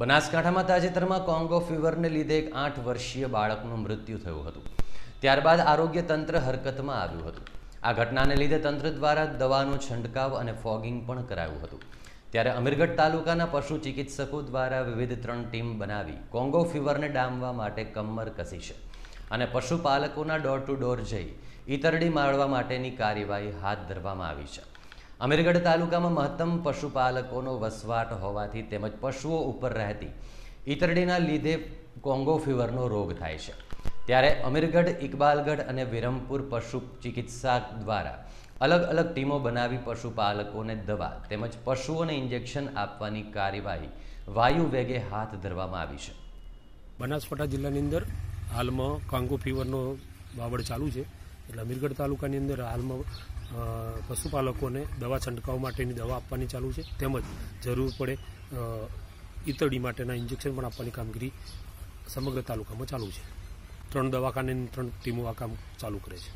બનાસકાંઠામાં તાજેતરમાં કોંગો ફીવરને લીધે એક આઠ વર્ષીય બાળકનું મૃત્યુ થયું હતું ત્યારબાદ આરોગ્ય તંત્ર હરકતમાં આવ્યું હતું આ ઘટનાને લીધે તંત્ર દ્વારા દવાનો છંટકાવ અને ફોગિંગ પણ કરાયું હતું ત્યારે અમીરગઢ તાલુકાના પશુ ચિકિત્સકો દ્વારા વિવિધ ત્રણ ટીમ બનાવી કોંગો ફીવરને ડામવા માટે કમર કસી છે અને પશુપાલકોના ડોર ટુ ડોર જઈ ઈતરડી મારવા માટેની કાર્યવાહી હાથ ધરવામાં આવી છે અમીરગઢ તાલુકામાં મહત્તમ પશુપાલકોનો વસવાટ હોવાથી તેમજ પશુઓ ઉપર રહેતી ઈતરડીના લીધે કોંગો ફીવરનો રોગ થાય છે ત્યારે અમીરગઢ ઇકબાલગઢ અને વિરમપુર પશુ ચિકિત્સા દ્વારા અલગ અલગ ટીમો બનાવી પશુપાલકોને દવા તેમજ પશુઓને ઇન્જેક્શન આપવાની કાર્યવાહી વાયુ વેગે હાથ ધરવામાં આવી છે બનાસકાંઠા જિલ્લાની અંદર હાલમાં કોંગો ફીવરનો વાવડ ચાલુ છે એટલે અમીરગઢ તાલુકાની અંદર હાલમાં પશુપાલકોને દવા છંટકાવ માટેની દવા આપવાની ચાલુ છે તેમજ જરૂર પડે ઈતડી માટેના ઇન્જેક્શન પણ આપવાની કામગીરી સમગ્ર તાલુકામાં ચાલુ છે ત્રણ દવાખાનાની ત્રણ ટીમો આ કામ ચાલુ કરે છે